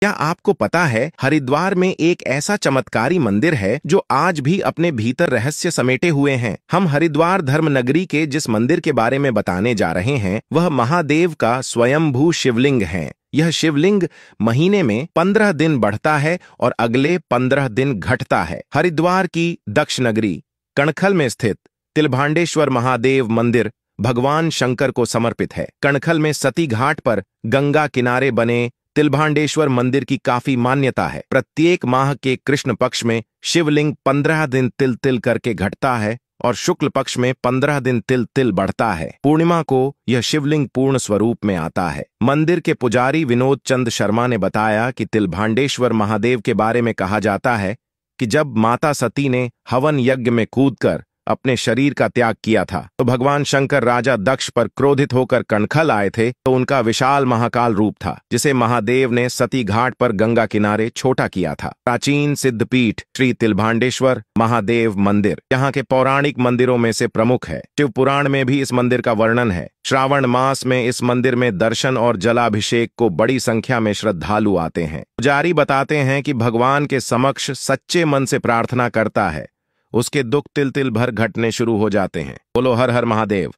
क्या आपको पता है हरिद्वार में एक ऐसा चमत्कारी मंदिर है जो आज भी अपने भीतर रहस्य समेटे हुए हैं हम हरिद्वार धर्म नगरी के जिस मंदिर के बारे में बताने जा रहे हैं वह महादेव का स्वयंभू शिवलिंग है यह शिवलिंग महीने में पंद्रह दिन बढ़ता है और अगले पंद्रह दिन घटता है हरिद्वार की दक्ष नगरी कणखल में स्थित तिलभांडेश्वर महादेव मंदिर भगवान शंकर को समर्पित है कणखल में सती घाट पर गंगा किनारे बने तिलभांडेश्वर मंदिर की काफी मान्यता है प्रत्येक माह के कृष्ण पक्ष में शिवलिंग पंद्रह दिन तिल तिल करके घटता है और शुक्ल पक्ष में पंद्रह दिन तिल तिल बढ़ता है पूर्णिमा को यह शिवलिंग पूर्ण स्वरूप में आता है मंदिर के पुजारी विनोद चंद शर्मा ने बताया कि भांडेश्वर महादेव के बारे में कहा जाता है कि जब माता सती ने हवन यज्ञ में कूदकर अपने शरीर का त्याग किया था तो भगवान शंकर राजा दक्ष पर क्रोधित होकर कणखल आए थे तो उनका विशाल महाकाल रूप था जिसे महादेव ने सती घाट पर गंगा किनारे छोटा किया था प्राचीन सिद्धपीठ श्री तिलभांडेश्वर महादेव मंदिर यहाँ के पौराणिक मंदिरों में से प्रमुख है शिव पुराण में भी इस मंदिर का वर्णन है श्रावण मास में इस मंदिर में दर्शन और जलाभिषेक को बड़ी संख्या में श्रद्धालु आते हैं पुजारी बताते हैं कि भगवान के समक्ष सच्चे मन से प्रार्थना करता है उसके दुख तिल तिल भर घटने शुरू हो जाते हैं बोलो हर हर महादेव